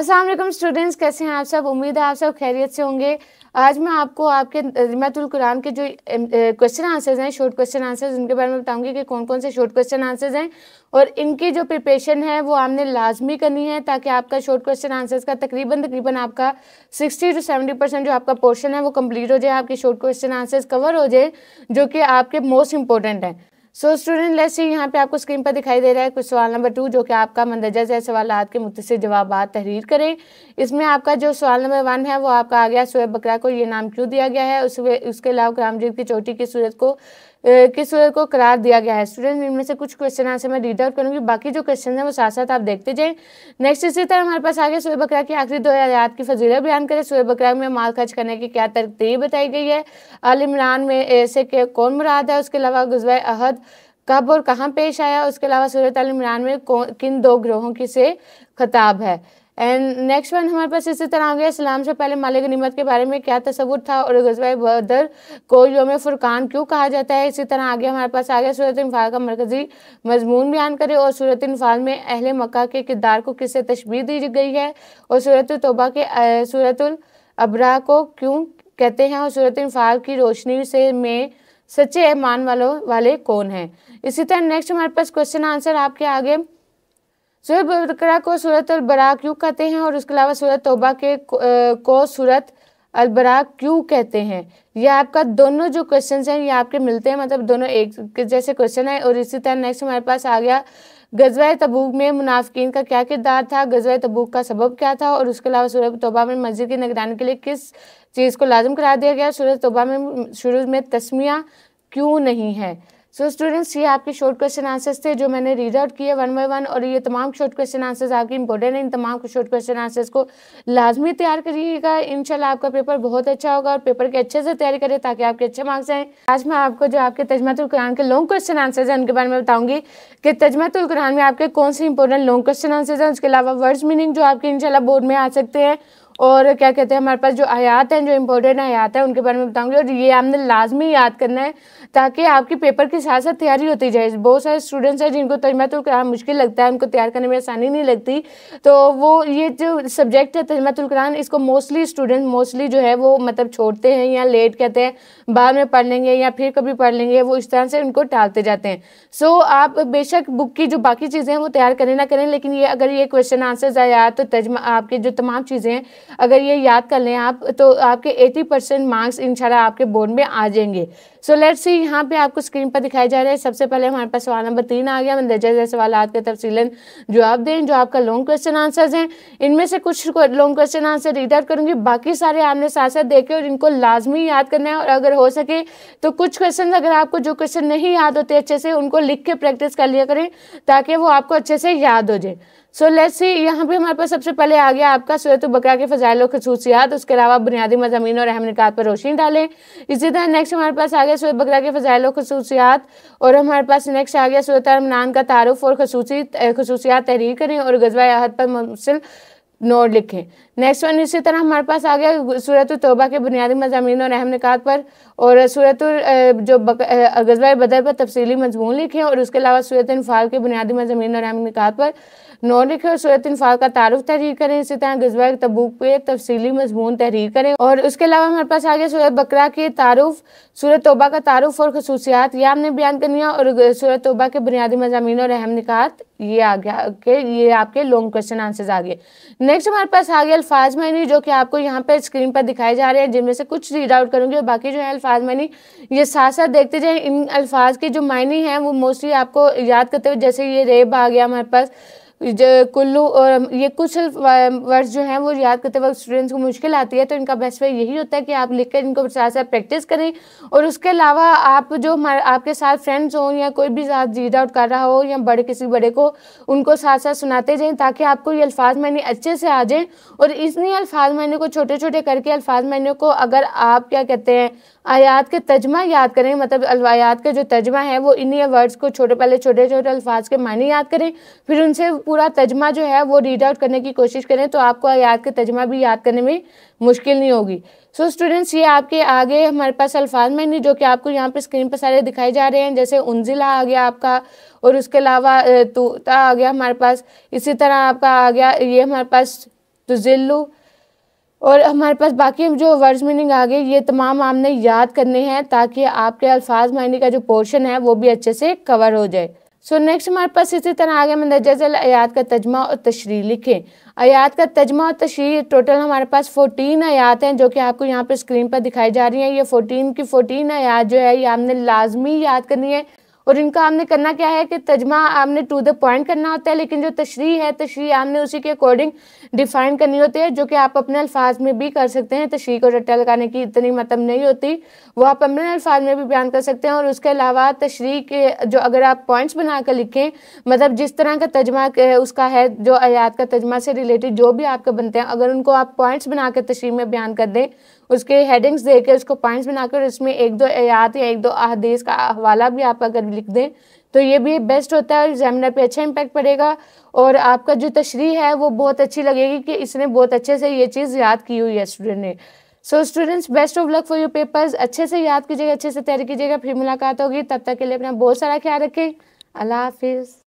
Aslam students कैसे हैं आप सब उम्मीद है आप सब खैरियत से होंगे आज मैं आपको आपके रमतुल कुरान के जो क्वेश्चन आंसर्स हैं शॉर्ट क्वेश्चन आंसर्स उनके बारे में बताऊंगी कि कौन कौन से शॉर्ट क्वेश्चन आंसर्स हैं और इनकी जो प्रिपरेशन है वो आपने लाजमी करनी है ताकि आपका शॉर्ट क्वेश्चन आंसर्स का तकरीबन तकरीबन आपका सिक्सटी टू सेवेंटी परसेंट जो आपका पोर्शन है वो कम्प्लीट हो जाए आपके शॉर्ट क्वेश्चन आंसर्स कवर हो जाए जो कि आपके मोस्ट इंपॉर्टेंट हैं सो स्टूडेंट लेट्स सी यहाँ पे आपको स्क्रीन पर दिखाई दे रहा है कुछ सवाल नंबर टू जो कि आपका मंदरजा जैसे सवाल के मुतसर जवाब तहरीर करें इसमें आपका जो सवाल नंबर वन है वो आपका आ गया सोएब बकरा को ये नाम क्यों दिया गया है उसके अलावा रामजीत की चोटी की सूरत को किस को करार दिया गया है स्टूडेंट इनमें से कुछ क्वेश्चन आंसर मैं रीड आउट करूँगी बाकी जो क्वेश्चन है वो साथ साथ आप देखते जाए नेक्स्ट इसी तरह हमारे पास आगे सोए बकरा की आखिरी दो आयात की फजीलत बयान करें सोए बकरा में माल खर्च करने की क्या तरतीब बताई गई है अल इमरान में ऐसे के कौन मुराद है उसके अलावा गुजवा अहद कब और कहाँ पेश आया उसके अलावा सूरत अल इमरान में किन दो ग्रोहों की से खताब है एंड नेक्स्ट वन हमारे पास इसी तरह आ गया इस्लाम से पहले मालिक नीमत के बारे में क्या तस्वुर था और गजवा बदर को योम फुरकान क्यों कहा जाता है इसी तरह आगे हमारे पास आ गया सूरत इनफाल का मरकजी मजमून बयान करे और सूरत इनफाल में अहल मक्का के किरदार को किससे तशबी दी गई है और सूरत तोबा के सूरत को क्यों कहते हैं और सूरत इनफाल की रोशनी से में सच्चे मान वालों वाले कौन हैं इसी तरह नेक्स्ट हमारे पास क्वेश्चन आंसर आपके आगे सूरत बकरा को सूरत अलबरा क्यों कहते हैं और उसके अलावा सूरत तोबा के को सूरत अलबरा क्यों कहते हैं ये आपका दोनों जो क्वेश्चन हैं ये आपके मिलते हैं मतलब दोनों एक जैसे क्वेश्चन है और इसी तरह नेक्स्ट हमारे पास आ गया गजवा तबूक में मुनाफिकीन का क्या किरदार था गजवा तबूक का सबब क्या था और उसके अलावा सूरत तोबा में मस्जिद की निगरानी के लिए किस चीज़ को लाजम करा दिया गया सूरत तोबा में शुरू में तस्मिया क्यों नहीं है सो so, स्टूडेंट्स ये आपके शॉर्ट क्वेश्चन आंसर्स थे जो मैंने रीड आउट किए वन बाय वन और ये तमाम शॉर्ट क्वेश्चन आंसर्स आपके इंपॉर्टेंट है इन तमाम शॉर्ट क्वेश्चन आंसर्स को लाजमी तैयार करिएगा इनशाला आपका पेपर बहुत अच्छा होगा और पेपर के अच्छे से तैयारी करें ताकि आपके अच्छे मार्क्स आएँ आज मैं आपको जो आपके तजमतुल कुरान के लॉन्ग क्वेश्चन आंसर्स हैं उनके बारे में बताऊँगी कि तजमतुल कुरान में आपके कौन से इंपॉर्टेंट लॉन्ग क्वेश्चन आंसर्स हैं उसके अलावा वर्ड्स मीनिंग जो आपके इनशाला बोर्ड में आ सकते हैं और क्या कहते हैं हमारे पास जो आयात हैं जो इम्पोर्टेंट आयात हैं उनके बारे में बताऊँगी और ये आपने लाजमी याद करना है ताकि आपके पेपर के साथ साथ तैयारी होती जाए बहुत सारे स्टूडेंट्स हैं जिनको तजमा तो, तो कलाम मुश्किल लगता है उनको तैयार करने में आसानी नहीं लगती तो वो ये जो सब्जेक्ट है तजमातुलकरान इसको मोस्टली स्टूडेंट मोस्टली जो है वो मतलब छोड़ते हैं या लेट कहते हैं बाद में पढ़ लेंगे या फिर कभी पढ़ लेंगे वो इस तरह से उनको टालते जाते हैं सो आप बेशक बुक की जो बाकी चीज़ें हैं वो तैयार करें ना करें लेकिन ये अगर ये क्वेश्चन आंसर्स आया तो तजमा आपके जो तमाम चीज़ें हैं अगर ये याद कर लें आप तो आपके 80 परसेंट मार्क्स इन आपके बोर्ड में आ जाएंगे सो लेट सी यहाँ पे आपको स्क्रीन पर दिखाया जा रहा है सबसे पहले हमारे पास सवाल नंबर तीन आ गया मंदरजा जैसे सवाल के तफसीलन जवाब दें जो आपका लॉन्ग क्वेश्चन आंसर्स हैं इनमें से कुछ long question answer read out करूँगी बाकी सारे आपने साथ साथ देखे और इनको लाजमी याद करना है और अगर हो सके तो कुछ क्वेश्चन अगर आपको जो क्वेश्चन नहीं याद होते अच्छे से उनको लिख के प्रैक्टिस कर लिया करें ताकि वो आपको अच्छे से याद हो जाए सो लेट्स सी यहाँ पे हमारे पास सबसे पहले आ गया आपका सूरत बकरा के फजाइल खसूसियात उसके अलावा बुनियादी मजामी और अहम निकात पर रोशनी डालें इसी तरह नेक्स्ट हमारे पास आ गया गया सूरत बकरा के फ़जाइल और खसूसियात और हमारे पास नेक्स्ट आ गया सूरत रमनान का तारुफ और खसूसी खसूसियात तहरीर करें और गजवा अहद पर मुसल नोट लिखें नेक्स्ट वन इसी तरह हमारे पास आ गया सूरत तोबा के बुनियादी मजामी और अहम निकात पर और सूरत जो गजबा बदर पर तफसली मजमून लिखें और उसके अलावा सूरत इनफाल के बुनियादी मजामी और अहम निकात पर नोट लिखें और सूरत इनफाल का तारुफ तहरीर करें इसी तरह गजबा तबूक पे तफसली मजमून तहरीर करें और उसके अलावा हमारे पास आ गया सूरत बकरा के तारुफ सूरत तोबा का तारुफ और खसूसियात यह हमने बयान करनी है और सूरत तोबा के बुनियादी मजामी और अहम निकात ये आ गया के ये आपके लॉन्ग क्वेश्चन आंसर्स आ गए नेक्स्ट हमारे पास आ गए अल्फाज मैनी जो कि आपको यहाँ पे स्क्रीन पर दिखाए जा रहे हैं जिनमें से कुछ रीड आउट करूँगी और बाकी जो है अल्फाज मैनी ये साथ साथ देखते जाए इन अल्फाज के जो मायने हैं वो मोस्टली आपको याद करते हुए जैसे ये रेब आ गया हमारे पास कुल्लू और ये कुछ वर्ड्स जो हैं वो याद करते वक्त स्टूडेंट्स को मुश्किल आती है तो इनका बेस्ट वे यही होता है कि आप लिख कर इनको साथ साथ प्रैक्टिस करें और उसके अलावा आप जो हमारे आपके साथ फ्रेंड्स हों या कोई भी साथ जीड आउट कर रहा हो या बड़े किसी बड़े को उनको साथ साथ सुनाते जाएँ ताकि आपको ये अल्फाज मैंने अच्छे से आ जाएँ और इसी अल्फाज मैंने को छोटे छोटे करके अल्फाज मैंने को अगर आप क्या कहते हैं आयात के तजमा याद करें मतलब अलवायात का जो तजमा है वो इन्हीं वर्ड्स को छोटे पहले छोटे छोटे अल्फाज के मानी याद करें फिर उनसे पूरा तजमा जो है वो रीड आउट करने की कोशिश करें तो आपको याद के तजमा भी याद करने में मुश्किल नहीं होगी सो so, स्टूडेंट्स ये आपके आगे हमारे पास अल्फाज में नहीं जो कि आपको यहाँ पर स्क्रीन पर सारे दिखाए जा रहे हैं जैसे उनजिला आ गया आपका और उसके अलावा तोता आ गया हमारे पास इसी तरह आपका आ गया ये हमारे पास तुजिल्लू और हमारे पास बाकी जो वर्ड्स मीनिंग आ गए ये तमाम आपने याद करने हैं ताकि आपके अल्फाज मायने का जो पोर्शन है वो भी अच्छे से कवर हो जाए सो नेक्स्ट हमारे पास इसी तरह आगे जल आयात का तजमा और तशरी लिखें आयात का तजमा और तशरी टोटल हमारे पास फोटीन आयात हैं जो कि आपको यहाँ पर स्क्रीन पर दिखाई जा रही हैं ये फोटीन की फोटीन आयात जो है ये आपने लाजमी याद करनी है और इनका आपने करना क्या है कि तजमा आपने टू द पॉइंट करना होता है लेकिन जो तशरी है तशरी आपने उसी के अकॉर्डिंग डिफाइन करनी होती है जो कि आप अपने अल्फाज में भी कर सकते हैं तशरी को रट्टा लगाने की इतनी मतलब नहीं होती वो आप अपने अल्फाज में भी बयान कर सकते हैं और उसके अलावा तशरी के जो अगर आप पॉइंट्स बना कर लिखें मतलब जिस तरह का तजमा उसका है जो आयात का तजमा से रिलेटेड जो भी आपके बनते हैं अगर उनको आप पॉइंट्स बना कर तशरी में बयान कर दें उसके हेडिंग्स देकर उसको पॉइंट्स बनाकर उसमें एक दो आयात या एक दो अहदेश का हवाला भी आप अगर लिख दें तो ये भी बेस्ट होता है और एग्जामिनर पे अच्छा इम्पैक्ट पड़ेगा और आपका जो तशरी है वो बहुत अच्छी लगेगी कि इसने बहुत अच्छे से ये चीज़ याद की हुई है स्टूडेंट ने so students best of luck for your papers अच्छे से याद कीजिएगा अच्छे से तैयारी कीजिएगा फिर मुलाकात होगी तब तक के लिए अपना बहुत सारा ख्याल रखें अल्लाह हाफिज़